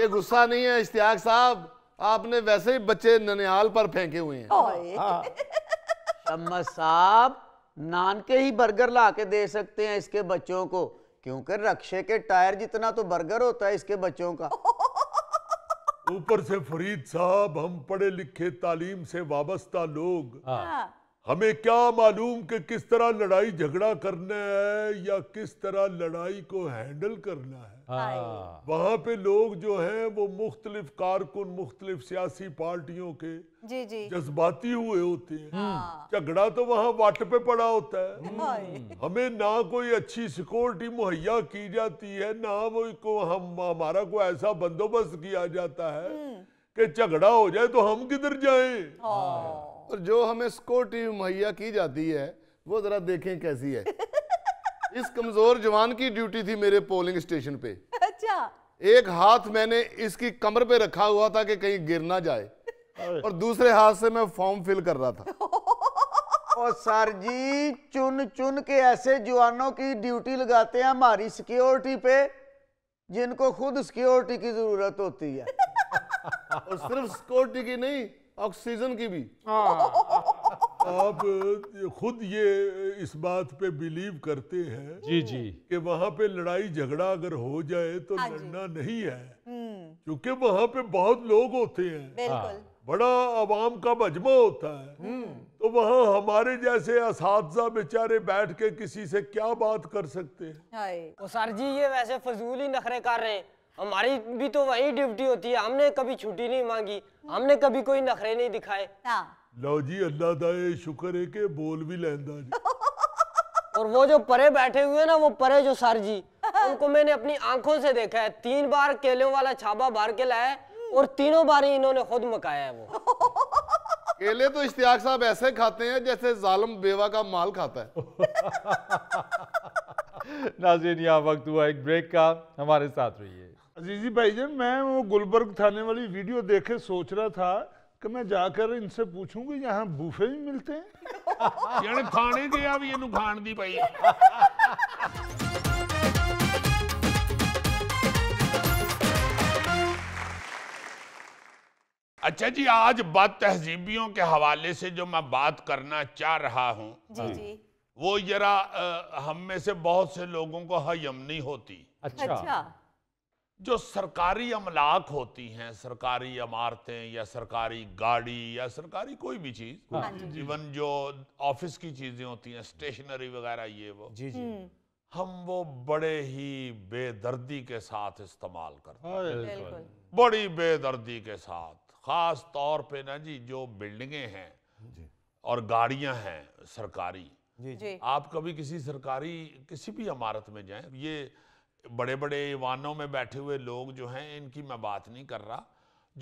ये गुस्सा नहीं है इश्तियाक साहब आपने वैसे ही बच्चे ननिहाल पर फेंके हुए हैं हाँ। साहब नान के ही बर्गर ला के दे सकते हैं इसके बच्चों को क्योंकि रक्षे के टायर जितना तो बर्गर होता है इसके बच्चों का ऊपर से फरीद साहब हम पढ़े लिखे तालीम से वाबस्ता लोग हाँ। हमें क्या मालूम कि किस तरह लड़ाई झगड़ा करना है या किस तरह लड़ाई को हैंडल करना है हाँ। वहाँ पे लोग जो हैं वो मुख्तलिफ कारकुन मुख्तलिफ सियासी पार्टियों के जज्बाती हुए होते हैं हाँ। झगड़ा तो वहाँ वाट पे पड़ा होता है हम्म। हमें ना कोई अच्छी सिक्योरिटी मुहैया की जाती है ना वो को हम हमारा कोई ऐसा बंदोबस्त किया जाता है हम्म। कि झगड़ा हो जाए तो हम किधर जाए हाँ। और जो हमें सिक्योरिटी मुहैया की जाती है वो जरा देखें कैसी है इस कमजोर जवान की ड्यूटी थी मेरे पोलिंग स्टेशन पे अच्छा एक हाथ मैंने इसकी कमर पे रखा हुआ था कि कहीं गिर ना जाए और दूसरे हाथ से मैं फॉर्म फिल कर रहा था और सर जी चुन चुन के ऐसे जवानों की ड्यूटी लगाते हैं हमारी सिक्योरिटी पे जिनको खुद सिक्योरिटी की जरूरत होती है और सिर्फ सिक्योरिटी की नहीं ऑक्सीजन की भी हाँ। आप खुद ये इस बात पे बिलीव करते हैं जी जी कि वहाँ पे लड़ाई झगड़ा अगर हो जाए तो हाँ लड़ना नहीं है हम्म। क्योंकि वहाँ पे बहुत लोग होते हैं हाँ। बड़ा आवाम का मजमा होता है हम्म। तो वहाँ हमारे जैसे इस बेचारे बैठ के किसी से क्या बात कर सकते हैं है सर जी ये वैसे फजूल ही नखरे कर रहे हैं हमारी भी तो वही ड्यूटी होती है हमने कभी छुट्टी नहीं मांगी हमने कभी कोई नखरे नहीं दिखाए हाँ। लो जी अल्लाह का ये शुक्र है के बोल भी लेंदा जी और वो जो परे बैठे हुए ना वो परे जो सर जी उनको मैंने अपनी आंखों से देखा है तीन बार केलों वाला छाबा बार के लाया और तीनों बार ही इन्होंने खुद मकाया है वो केले तो इश्तियाक साहब ऐसे खाते हैं जैसे जालम बेवा का माल खाता है नाजिन यहाँ वक्त हुआ एक ब्रेक का हमारे साथ रहिए अजीजी जी मैं वो गुलबर्ग थाने वाली वीडियो देखे सोच रहा था कि मैं जाकर इनसे पूछूंगी यहाँ बूफे भी मिलते हैं थाने गया भी खान दी भाई अच्छा जी आज बद तहजीबियों के हवाले से जो मैं बात करना चाह रहा हूँ हाँ। वो जरा हम में से बहुत से लोगों को हयम नहीं होती अच्छा, अच्छा। जो सरकारी अमलाक होती हैं सरकारी इमारतें या सरकारी गाड़ी या सरकारी कोई भी चीज हाँ। हाँ इवन जो ऑफिस की चीजें होती हैं स्टेशनरी वगैरह ये वो जी जी हम्म। हम वो बड़े ही बेदर्दी के साथ इस्तेमाल करते हैं हाँ, बड़ी बेदर्दी के साथ खास तौर पे ना जी जो बिल्डिंगे हैं और गाड़ियां हैं सरकारी जी जी। आप कभी किसी सरकारी किसी भी इमारत में जाए ये बड़े बड़े ईवानों में बैठे हुए लोग जो हैं इनकी मैं बात नहीं कर रहा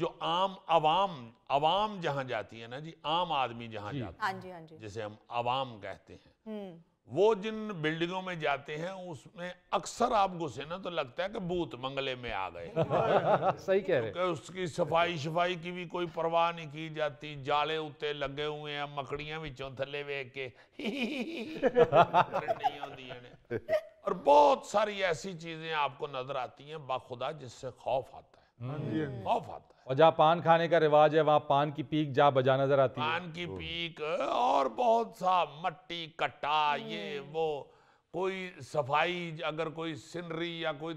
जो आम आवाम आवाम जहां जाती है ना जी आम आदमी जहां जाता है हाँ जी हाँ जी जिसे हम आवाम कहते हैं हम्म। वो जिन बिल्डिंगों में जाते हैं उसमें अक्सर आप घुसे ना तो लगता है कि भूत मंगले में आ गए सही कह रहे हैं उसकी सफाई सफाई की भी कोई परवाह नहीं की जाती जाले उत्ते लगे हुए हैं मकड़ियां भी थले वे के और बहुत सारी ऐसी चीजें आपको नजर आती हैं बाखुदा जिससे खौफ आता है हाँ हाँ खौफ आता है और जहाँ पान खाने का रिवाज है वहाँ पान की पीक जा बजा नजर आती पान है पान की पीक और बहुत सा मट्टी कट्टा ये वो कोई सफाई अगर कोई सिनरी या कोई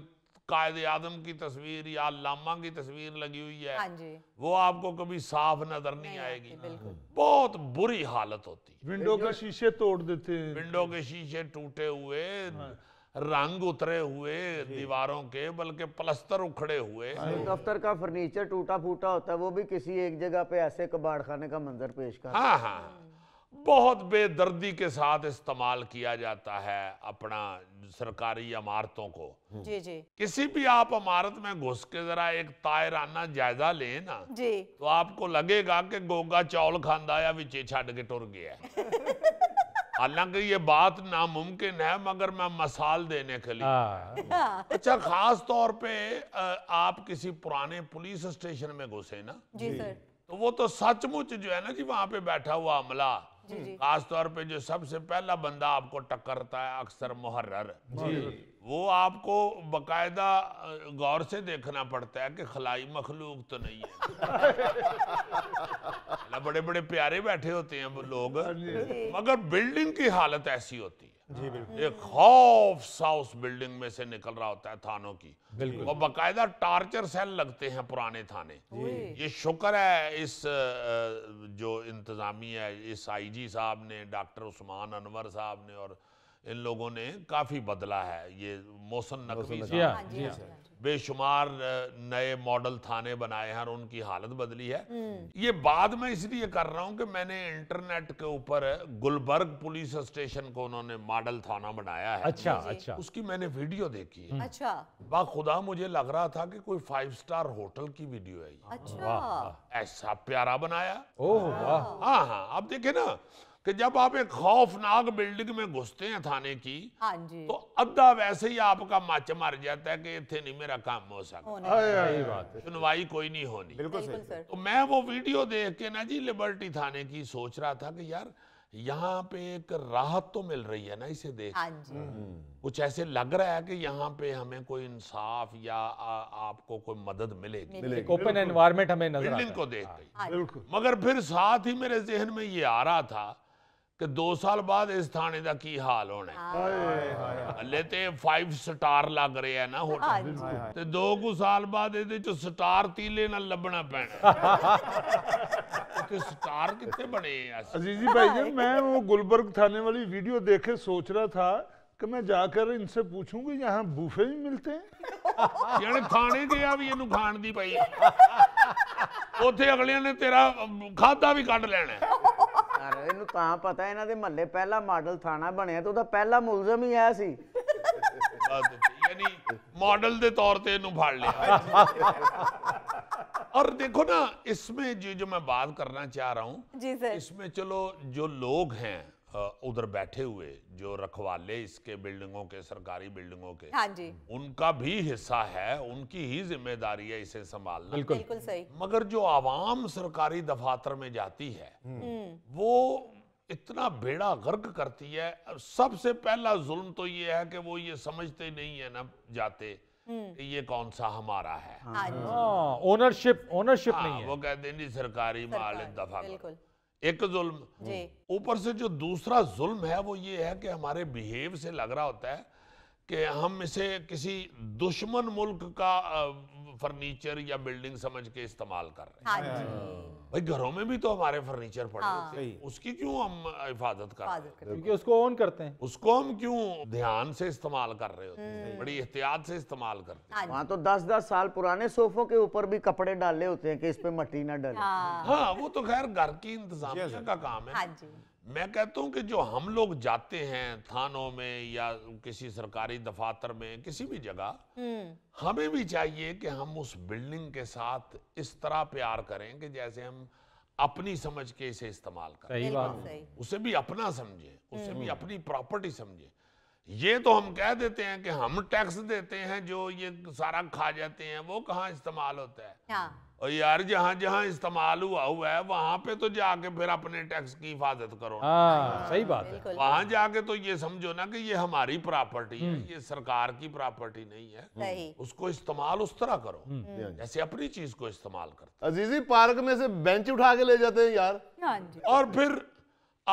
कायद आदम की तस्वीर या लामा की तस्वीर लगी हुई है हाँ जी। वो आपको कभी साफ नजर नहीं, नहीं आएगी बहुत बुरी हालत होती विंडो के शीशे तोड़ देते हैं विंडो के शीशे टूटे हुए हाँ। रंग उतरे हुए दीवारों के बल्कि प्लस्तर उखड़े हुए हाँ। दफ्तर का फर्नीचर टूटा फूटा होता है वो भी किसी एक जगह पे ऐसे कबाड़ खाने का मंजर पेश कर हाँ हाँ बहुत बेदर्दी के साथ इस्तेमाल किया जाता है अपना सरकारी इमारतों को हम्म। जी जी किसी भी आप इमारत में घुस के जरा एक तायराना जायजा ले ना जी तो आपको लगेगा कि गोगा चौल खांदा या विचे छ गया हालांकि ये बात नामुमकिन है मगर मैं मसाल देने के लिए हाँ। अच्छा खास तौर पे आप किसी पुराने पुलिस स्टेशन में घुसे ना जी सर तो वो तो सचमुच जो है ना जी वहाँ पे बैठा हुआ अमला खास तौर पे जो सबसे पहला बंदा आपको टकरता है अक्सर मुहर्र वो आपको बकायदा गौर से देखना पड़ता है कि खलाई मखलूक तो नहीं है मतलब बड़े बड़े प्यारे बैठे होते हैं वो लोग हाँ मगर बिल्डिंग की हालत ऐसी होती है जी एक खौफ सा उस बिल्डिंग में से निकल रहा होता है थानों की बिल्कुल और बाकायदा टार्चर सेल लगते हैं पुराने थाने ये शुक्र है इस जो इंतजामिया है इस आई साहब ने डॉक्टर उस्मान अनवर साहब ने और इन लोगों ने काफ़ी बदला है ये मोहसन नकवी बेशुमार नए मॉडल थाने बनाए हैं और उनकी हालत बदली है हम्म। ये बाद में इसलिए कर रहा हूँ कि मैंने इंटरनेट के ऊपर गुलबर्ग पुलिस स्टेशन को उन्होंने मॉडल थाना बनाया है अच्छा अच्छा उसकी मैंने वीडियो देखी है हम्म। अच्छा खुदा मुझे लग रहा था कि कोई फाइव स्टार होटल की वीडियो है अच्छा ऐसा प्यारा बनाया ओह वाह हाँ हाँ आप देखे ना कि जब आप एक खौफनाक बिल्डिंग में घुसते हैं थाने की हाँ जी। तो अद्धा वैसे ही आपका मच मर जाता है कि इतने नहीं मेरा काम हो सकता सुनवाई कोई नहीं होनी बिल्कुल तो मैं वो वीडियो देख के ना जी लिबर्टी थाने की सोच रहा था कि यार यहाँ पे एक राहत तो मिल रही है ना इसे देख हाँ हम्म। कुछ ऐसे लग रहा है कि यहाँ पे हमें कोई इंसाफ या आ, आपको कोई मदद मिलेगी ओपन एनवायरनमेंट हमें नजर बिल्डिंग को देख हाँ। मगर फिर साथ ही मेरे जहन में ये आ रहा था ਕਿ 2 ਸਾਲ ਬਾਅਦ ਇਸ ਥਾਣੇ ਦਾ ਕੀ ਹਾਲ ਹੋਣਾ ਹਾਏ ਹਾਏ ਹਲੇ ਤੇ 5 ਸਟਾਰ ਲੱਗ ਰਿਹਾ ਨਾ ਹੋਟਲ ਤੇ 2 ਕੁ ਸਾਲ ਬਾਅਦ ਇਹਦੇ ਚ ਸਟਾਰ ਤੀਲੇ ਨਾਲ ਲੱਭਣਾ ਪੈਣਾ ਕਿ ਸਟਾਰ ਕਿੱਥੇ ਬਣੇ ਅਜ਼ੀਜ਼ੀ ਭਾਈ ਜੀ ਮੈਂ ਉਹ ਗੁਲਬर्ग ਥਾਣੇ ਵਾਲੀ ਵੀਡੀਓ ਦੇਖੇ ਸੋਚ ਰਿਹਾ ਥਾ कि मैं जाकर इनसे पूछूंगी यहाँ बूफे भी मिलते हैं यानी खाने गया भी इन खाण की पई उथे अगलिया ने तेरा खादा भी कड़ लेना ਯਾਰ ਇਹਨੂੰ ਤਾਂ ਪਤਾ ਇਹਨਾਂ ਦੇ ਮਹੱਲੇ ਪਹਿਲਾ ਮਾਡਲ ਥਾਣਾ ਬਣਿਆ ਤੇ ਉਹਦਾ ਪਹਿਲਾ ਮੁਲਜ਼ਮ ਹੀ ਆਇਆ ਸੀ ਯਾਨੀ ਮਾਡਲ ਦੇ ਤੌਰ ਤੇ ਇਹਨੂੰ ਫੜ ਲਿਆ और देखो ना इसमें जो जो मैं बात करना चाह रहा हूँ इसमें चलो जो लोग हैं उधर बैठे हुए जो रखवाले इसके बिल्डिंगों के सरकारी बिल्डिंगों के हाँ जी उनका भी हिस्सा है उनकी ही जिम्मेदारी है इसे संभालना बिल्कुल, सही मगर जो आवाम सरकारी दफातर में जाती है हम्म। हम्म। वो इतना बेड़ा गर्क करती है सबसे पहला जुल्म तो ये है कि वो ये समझते नहीं है ना जाते हम्म। ये कौन सा हमारा है ओनरशिप हाँ ओनरशिप हाँ, हाँ, नहीं है वो कहते नहीं सरकारी माल दफा बिल्कुल एक जुल्म ऊपर से जो दूसरा जुल्म है वो ये है कि हमारे बिहेव से लग रहा होता है कि हम इसे किसी दुश्मन मुल्क का फर्नीचर या बिल्डिंग समझ के इस्तेमाल कर रहे हैं हाँ हाँ। भाई घरों में भी तो हमारे फर्नीचर पड़े हाँ। होते हैं उसकी क्यों हम हिफाजत कर रहे हैं क्योंकि उसको ऑन करते हैं उसको हम क्यों ध्यान से इस्तेमाल कर रहे होते हैं हम्म। बड़ी एहतियात से इस्तेमाल करते हैं हाँ वहाँ तो दस दस साल पुराने सोफों के ऊपर भी कपड़े डाले होते हैं कि इस पे मटी ना डाले हाँ वो तो खैर घर की इंतजाम का काम है मैं कहता हूं कि जो हम लोग जाते हैं थानों में या किसी सरकारी दफातर में किसी भी जगह हम्म। हमें भी चाहिए कि हम उस बिल्डिंग के साथ इस तरह प्यार करें कि जैसे हम अपनी समझ के इसे इस्तेमाल करें उसे भी अपना समझे उसे भी हम्म। अपनी प्रॉपर्टी समझे ये तो हम कह देते हैं कि हम टैक्स देते हैं जो ये सारा खा जाते हैं वो कहाँ इस्तेमाल होता है हाँ। और यार जहाँ जहाँ इस्तेमाल हुआ हुआ है वहाँ पे तो जाके फिर अपने टैक्स की हिफाजत करो आ, आ, हाँ, सही बात है वहाँ जाके तो ये समझो ना कि ये हमारी प्रॉपर्टी है हम्म। ये सरकार की प्रॉपर्टी नहीं है हम्म। उसको इस्तेमाल उस तरह करो हम्म। हाँ जैसे अपनी चीज को इस्तेमाल करते अजीजी पार्क में से बेंच उठा के ले जाते हैं यार हाँ और फिर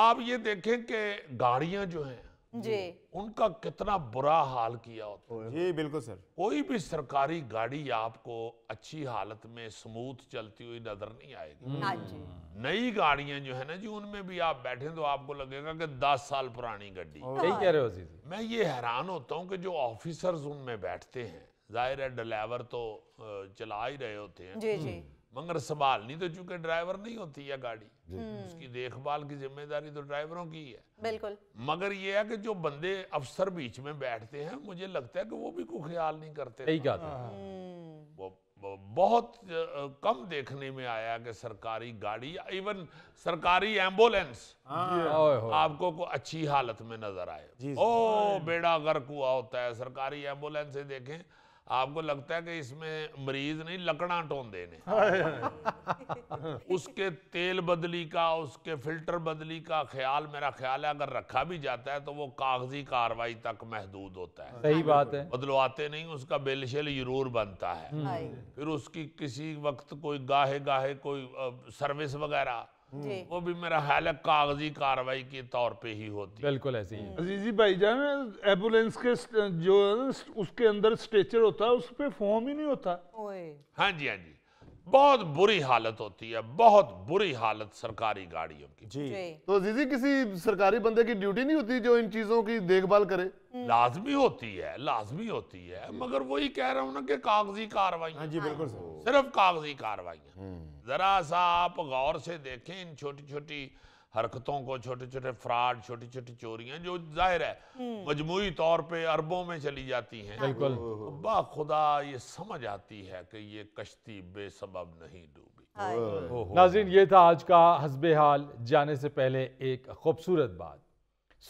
आप ये देखें कि गाड़ियां जो हैं जी उनका कितना बुरा हाल किया होता है जी बिल्कुल सर कोई भी सरकारी गाड़ी आपको अच्छी हालत में स्मूथ चलती हुई नजर नहीं आएगी हाँ हम्म। नई गाड़ियां जो है ना जी उनमें भी आप बैठे तो आपको लगेगा कि 10 साल पुरानी गाड़ी कह रहे हो मैं ये हैरान होता हूँ कि जो ऑफिसर्स उनमें बैठते हैं जाहिर है ड्राइवर तो चला ही रहे होते हैं जी जी हम्म। मगर संभाल नहीं तो चूंकि ड्राइवर नहीं होती है गाड़ी हम्म। उसकी देखभाल की जिम्मेदारी तो ड्राइवरों की है बिल्कुल मगर ये है कि जो बंदे अफसर बीच में बैठते हैं मुझे लगता है कि वो भी कोई ख्याल नहीं करते नहीं बात हम्म। वो बहुत कम देखने में आया कि सरकारी गाड़ी इवन सरकारी हाँ। एम्बुलेंस आपको को अच्छी हालत में नजर आए ओ बेड़ा गर्क हुआ होता है सरकारी एम्बुलेंस देखें आपको लगता है कि इसमें मरीज नहीं लकड़ा टों देने हाँ। उसके तेल बदली का उसके फिल्टर बदली का ख्याल मेरा ख्याल है अगर रखा भी जाता है तो वो कागजी कार्रवाई तक महदूद होता है सही बात है बदलवाते नहीं उसका बिल शिल जरूर बनता है हम्म। फिर उसकी किसी वक्त कोई गाहे गाहे कोई सर्विस वगैरह हम्म। वो भी मेरा ख्याल है कागजी कार्रवाई के तौर पे ही होती बिल्कुल ऐसे ही अजीजी भाई जान एम्बुलेंस के जो उसके अंदर स्ट्रेचर होता है उस पर फॉर्म ही नहीं होता हाँ जी हाँ जी बहुत बुरी हालत होती है बहुत बुरी हालत सरकारी गाड़ियों की जी, तो जीजी किसी सरकारी बंदे की ड्यूटी नहीं होती जो इन चीजों की देखभाल करे हम्म। लाजमी होती है लाजमी होती है मगर वही कह रहा हूँ ना कि कागजी कार्रवाई हाँ जी बिल्कुल सिर्फ कागजी कार्रवाई हम्म। जरा सा आप गौर से देखें इन छोटी छोटी हरकतों को छोटे छोटे फ्रॉड छोटी छोटी चोरियां जो जाहिर है हम्म। मजमुई तौर पे अरबों में चली जाती हैं बिल्कुल बा खुदा ये समझ आती है कि ये कश्ती बेसबब नहीं डूबी नाजरीन ये था आज का हसब हाल जाने से पहले एक खूबसूरत बात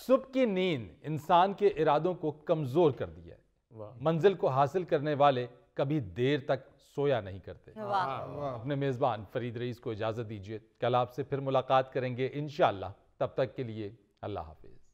सुबह की नींद इंसान के इरादों को कमज़ोर कर दिया मंजिल को हासिल करने वाले कभी देर तक सोया नहीं करते अपने मेज़बान फरीद रईस को इजाज़त दीजिए कल आपसे फिर मुलाकात करेंगे इन तब तक के लिए अल्लाह हाफिज